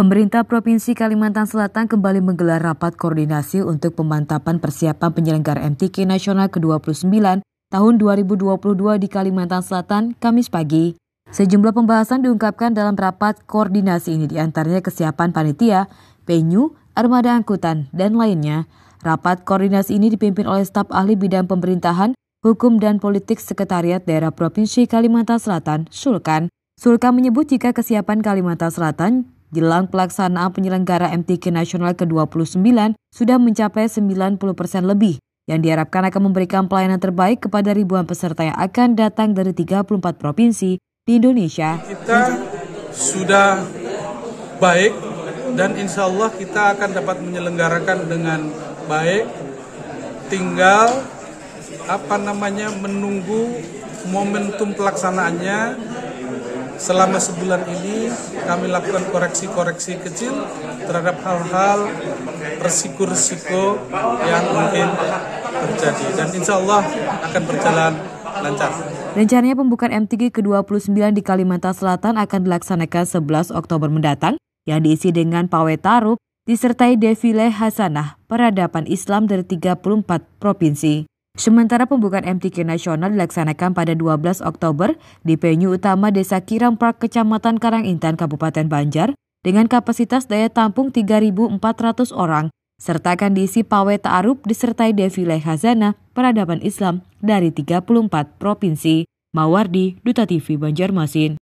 Pemerintah Provinsi Kalimantan Selatan kembali menggelar rapat koordinasi untuk pemantapan persiapan penyelenggara MTK Nasional ke-29 tahun 2022 di Kalimantan Selatan, Kamis pagi. Sejumlah pembahasan diungkapkan dalam rapat koordinasi ini diantaranya kesiapan panitia, venue, armada angkutan, dan lainnya. Rapat koordinasi ini dipimpin oleh staf ahli bidang pemerintahan, hukum, dan politik Sekretariat Daerah Provinsi Kalimantan Selatan, Sulkan. Sulkan menyebut jika kesiapan Kalimantan Selatan Jelang pelaksanaan penyelenggara MTQ Nasional ke-29 sudah mencapai 90 persen lebih yang diharapkan akan memberikan pelayanan terbaik kepada ribuan peserta yang akan datang dari 34 provinsi di Indonesia. Kita sudah baik dan insya Allah kita akan dapat menyelenggarakan dengan baik. Tinggal apa namanya menunggu momentum pelaksanaannya selama sebulan ini kami lakukan koreksi-koreksi kecil terhadap hal-hal resiko-resiko yang mungkin terjadi dan insya Allah akan berjalan lancar. Rencananya pembukaan MTG ke-29 di Kalimantan Selatan akan dilaksanakan 11 Oktober mendatang yang diisi dengan pawai taruh disertai defile hasanah peradaban Islam dari 34 provinsi. Sementara pembukaan MTQ nasional dilaksanakan pada 12 Oktober di venue utama Desa Kirang Park, Kecamatan Karangintan, Kabupaten Banjar, dengan kapasitas daya tampung 3.400 orang, serta akan diisi pawai ta'aruf disertai defile hazana peradaban Islam dari 34 provinsi. Mawardi, Duta TV Banjarmasin.